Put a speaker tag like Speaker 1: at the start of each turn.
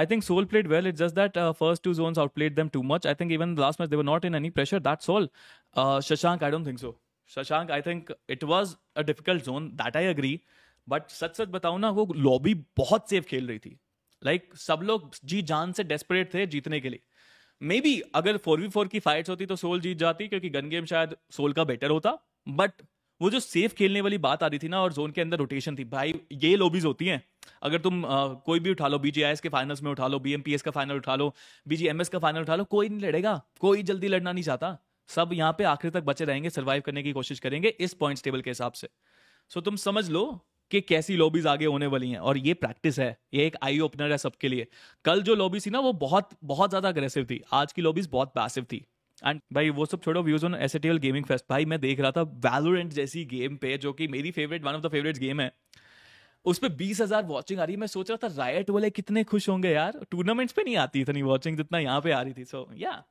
Speaker 1: I think Seoul played well. It's just that uh, first two zones outplayed them too much. I think even the last match they were not in any pressure. That's all. Uh, Shashank, I don't think so. Shashank, I think it was a difficult zone. That I agree. But सच सच बताऊं ना वो lobby बहुत safe खेल रही थी like like, सब लोग जी जान से डेस्परेट थे जीतने के लिए मे बी अगर फोर वी फोर की फाइट्स होती तो सोल जीत जाती क्योंकि गन गेम शायद सोल का बेटर होता बट वो जो सेफ खेलने वाली बात आ रही थी ना और जोन के अंदर रोटेशन थी भाई ये लॉबीज होती हैं अगर तुम आ, कोई भी उठा लो बीजेआईएस के फाइनल्स में उठा लो बीएमपीएस का फाइनल उठा लो बीजीएमएस का फाइनल उठा लो कोई नहीं लड़ेगा कोई जल्दी लड़ना नहीं चाहता सब यहाँ पे आखिर तक बचे रहेंगे सर्वाइव करने की कोशिश करेंगे इस पॉइंट टेबल के हिसाब से सो तुम समझ लो कि कैसी लॉबीज आगे होने वाली हैं और ये प्रैक्टिस है ये एक आई ओपनर है सबके लिए कल जो लॉबी थी ना वो बहुत बहुत ज्यादा अग्रेसिव थी आज की लॉबीज बहुत पैसिव थी एंड भाई वो सब छोड़ो views on S gaming fest भाई मैं देख रहा था वैलोरेंट जैसी गेम पे जो कि मेरी favourite one of the favourite game है उस पर बीस हजार वॉचिंग आ रही है मैं सोच रहा था रायट वाले कितने खुश होंगे यार टूर्नामेंट्स पे नहीं आती इतनी वॉचिंग जितना यहाँ पे आ रही थी सो so, या yeah.